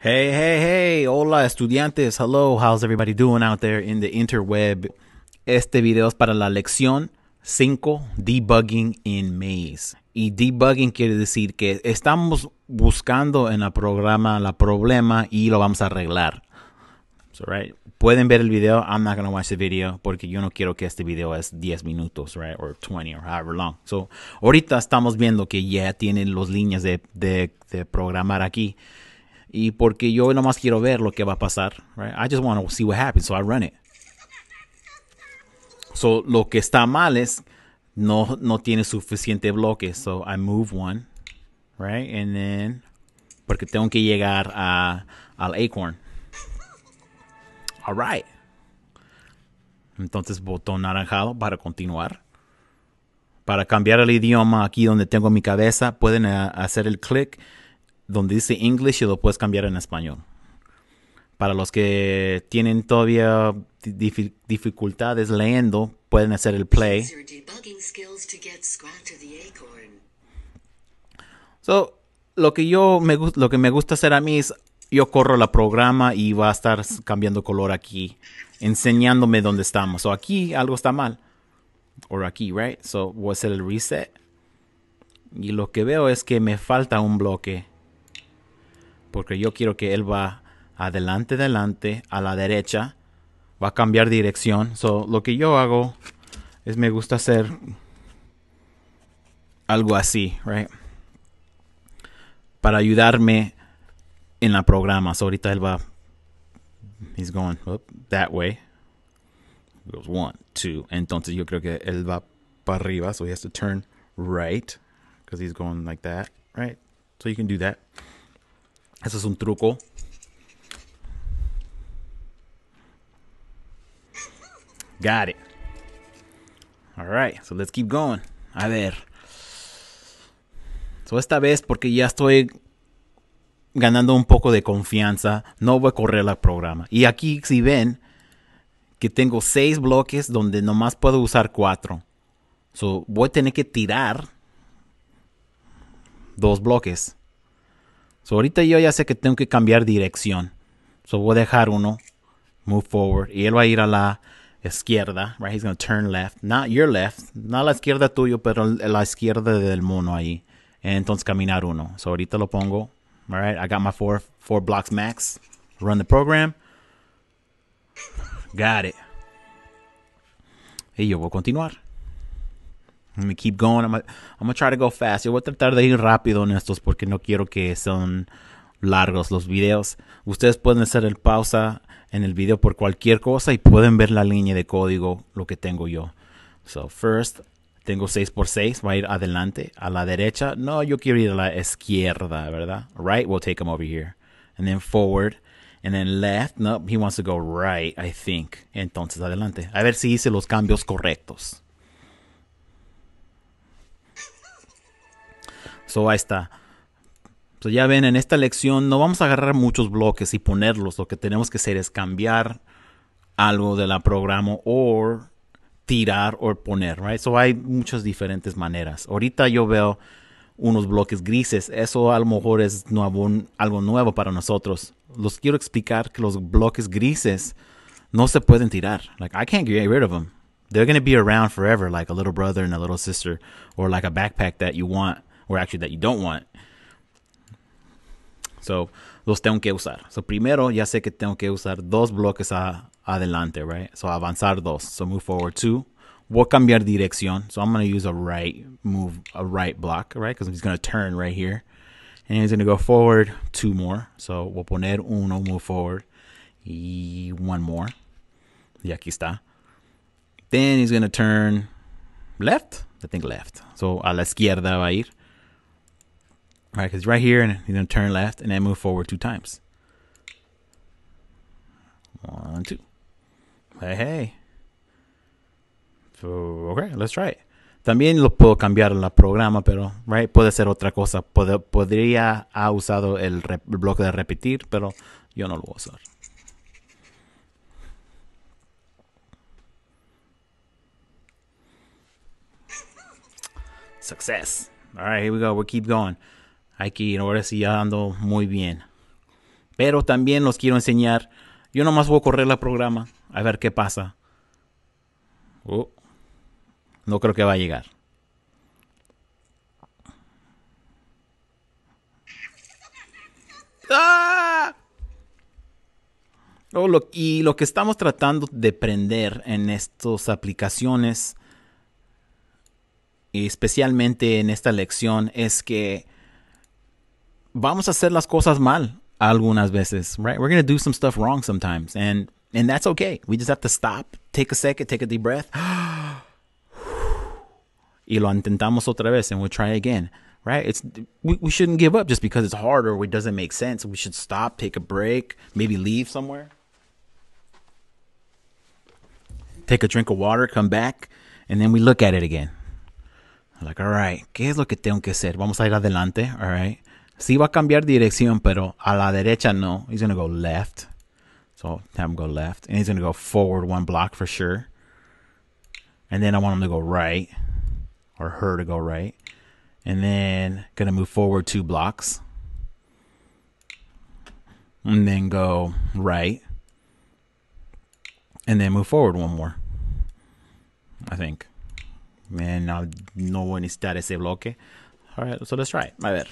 Hey, hey, hey, hola estudiantes, hello, how's everybody doing out there in the interweb? Este video es para la lección 5, Debugging in Maze. Y debugging quiere decir que estamos buscando en el programa la problema y lo vamos a arreglar. So, right? Pueden ver el video, I'm not going to watch the video porque yo no quiero que este video es 10 minutos, right? Or 20 or however long. So, ahorita estamos viendo que ya tienen las líneas de programar aquí y porque yo nomás quiero ver lo que va a pasar. Right? I just want to see what happens, so I run it. So, lo que está mal es no, no tiene suficiente bloque, so I move one, right? And then, porque tengo que llegar a, al acorn. All right. Entonces, botón naranjado para continuar. Para cambiar el idioma aquí donde tengo mi cabeza, pueden eh, hacer el click donde dice English y lo puedes cambiar en español. Para los que tienen todavía dificultades leyendo, pueden hacer el play. So, lo que yo me lo que me gusta hacer a mí es yo corro la programa y va a estar cambiando color aquí, enseñándome dónde estamos. O aquí algo está mal. O aquí, right? So, voy a hacer el reset. Y lo que veo es que me falta un bloque porque yo quiero que él va adelante, adelante, a la derecha, va a cambiar dirección. So, lo que yo hago es me gusta hacer algo así, right? Para ayudarme en la programa. ahorita él va, he's going that way. Goes one, Entonces yo creo que él va para arriba, so he has to turn right because he's going like that, right? So you can do that. Eso es un truco. Got it. Alright, so let's keep going. A ver. So esta vez, porque ya estoy ganando un poco de confianza, no voy a correr el programa. Y aquí, si ven, que tengo seis bloques donde nomás puedo usar cuatro. So voy a tener que tirar dos bloques. So, ahorita yo ya sé que tengo que cambiar dirección. So, voy a dejar uno. Move forward. Y él va a ir a la izquierda. Right? He's going to turn left. Not your left. No la izquierda tuyo, pero la izquierda del mono ahí. Entonces, caminar uno. So, ahorita lo pongo. All right. I got my four, four blocks max. Run the program. Got it. Y yo voy a continuar. Me keep going. I'm try to go fast. voy a tratar de ir rápido en estos porque no quiero que son largos los videos. Ustedes pueden hacer el pausa en el video por cualquier cosa y pueden ver la línea de código, lo que tengo yo. So, first, tengo 6x6, va a ir adelante, a la derecha. No, yo quiero ir a la izquierda, ¿verdad? Right, we'll take him over here. And then forward. And then left, no, he wants to go right, I think. Entonces, adelante. A ver si hice los cambios correctos. So ahí está. So ya ven, en esta lección no vamos a agarrar muchos bloques y ponerlos. Lo que tenemos que hacer es cambiar algo de la programa o tirar o poner, right? So hay muchas diferentes maneras. Ahorita yo veo unos bloques grises. Eso a lo mejor es nuevo, algo nuevo para nosotros. Los quiero explicar que los bloques grises no se pueden tirar. Like I can't get rid of them. They're going to be around forever like a little brother and a little sister or like a backpack that you want or actually that you don't want. So, los tengo que usar. So, primero, ya sé que tengo que usar dos bloques a, adelante, right? So, avanzar dos. So, move forward two. Voy a cambiar dirección. So, I'm going to use a right move, a right block, right? Because he's going to turn right here. And he's going to go forward two more. So, voy a poner uno, move forward. Y one more. Y aquí está. Then he's going to turn left. I think left. So, a la izquierda va a ir. All right, because right here, and you're gonna turn left and then move forward two times. One, two. Hey, hey. So, okay, let's try it. También lo puedo cambiar en la programa, pero right, puede ser otra cosa. Pod podría ha usado el, el, bloque de repetir, pero yo no lo voy a usar. Success. All right, here we go. We'll keep going. hay que ir ahora sí dando muy bien. Pero también los quiero enseñar. Yo nomás voy a correr la programa a ver qué pasa. Oh, no creo que va a llegar. ¡Ah! Oh, y lo que estamos tratando de aprender en estas aplicaciones, y especialmente en esta lección, es que vamos a hacer las cosas mal algunas veces, right? We're going to do some stuff wrong sometimes. And and that's okay. We just have to stop, take a second, take a deep breath. y lo intentamos otra vez and we'll try again, right? It's we, we shouldn't give up just because it's hard or it doesn't make sense. We should stop, take a break, maybe leave somewhere. Take a drink of water, come back, and then we look at it again. Like, all right, ¿qué es lo que tengo que hacer? Vamos a ir adelante, all right? sí va a cambiar dirección, pero a la derecha no. He's going to go left. So have him go left. And he's going to go forward one block for sure. And then I want him to go right. Or her to go right. And then going to move forward two blocks. And then go right. And then move forward one more. I think. And now no one is está ese bloque. All right, so let's try it. A ver.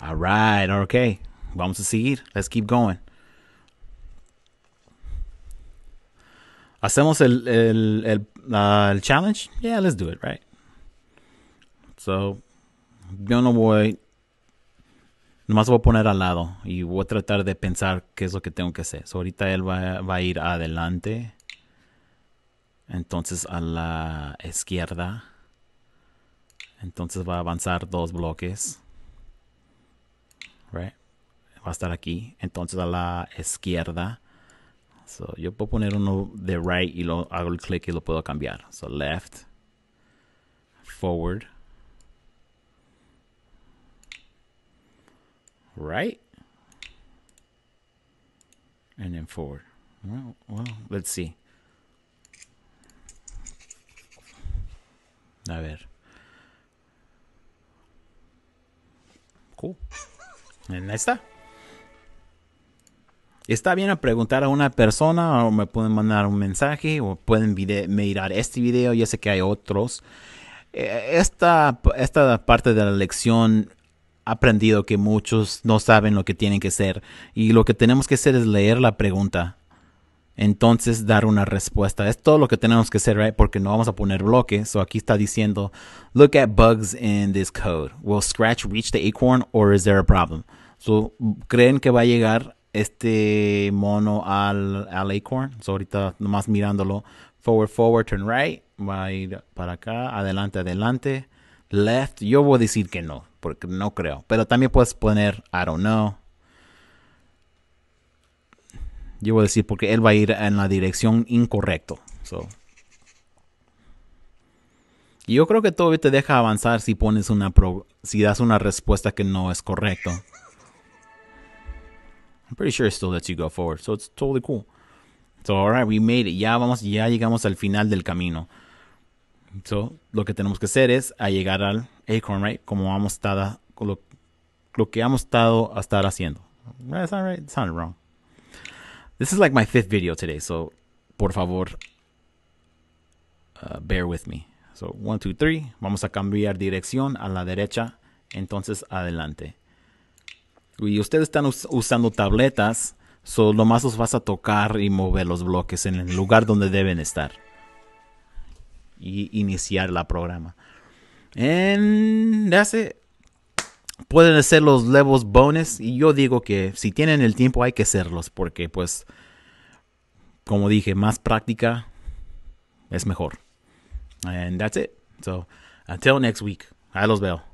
All right, okay. Vamos a seguir. Let's keep going. ¿Hacemos el, uh, el, challenge? Yeah, let's do it, right? So, yo no voy. Nomás voy a poner al lado y voy a tratar de pensar qué es lo que tengo que hacer. So, ahorita él va, va a ir adelante. Entonces a la izquierda. Entonces va a avanzar dos bloques right? Va a estar aquí. Entonces a la izquierda. So, yo puedo poner uno de right y lo hago el clic y lo puedo cambiar. So left, forward, right, and then forward. Well, well let's see. A ver. Cool. En eh, esta. Está bien a preguntar a una persona o me pueden mandar un mensaje o pueden mirar este video. Ya sé que hay otros. Eh, esta, esta parte de la lección aprendido que muchos no saben lo que tienen que hacer y lo que tenemos que hacer es leer la pregunta entonces dar una respuesta. Es todo lo que tenemos que hacer, right? Porque no vamos a poner bloques. So aquí está diciendo, look at bugs in this code. Will Scratch reach the acorn or is there a problem? So, ¿creen que va a llegar este mono al, al acorn? So ahorita nomás mirándolo. Forward, forward, turn right. Va a ir para acá. Adelante, adelante. Left. Yo voy a decir que no, porque no creo. Pero también puedes poner, I don't know. Yo voy a decir, porque él va a ir en la dirección incorrecto. Y yo creo que todavía te deja avanzar si pones una si das una respuesta que no es correcto. I'm pretty sure it still lets you go forward, so it's totally cool. So alright, we made it. Ya vamos, ya llegamos al final del camino. So, lo que tenemos que hacer es a llegar al Acorn, right? Como hemos estado, lo, que hemos estado a estar haciendo. sounded wrong. This is like my fifth video today, so por favor, uh, bear with me. So, one, two, three. Vamos a cambiar dirección a la derecha. Entonces, adelante. Y ustedes están usando tabletas, solo más os vas a tocar y mover los bloques en el lugar donde deben estar. Y iniciar la programa. And that's it pueden hacer los levels bonus y yo digo que si tienen el tiempo hay que hacerlos porque pues como dije más práctica es mejor and that's it so until next week ahí los veo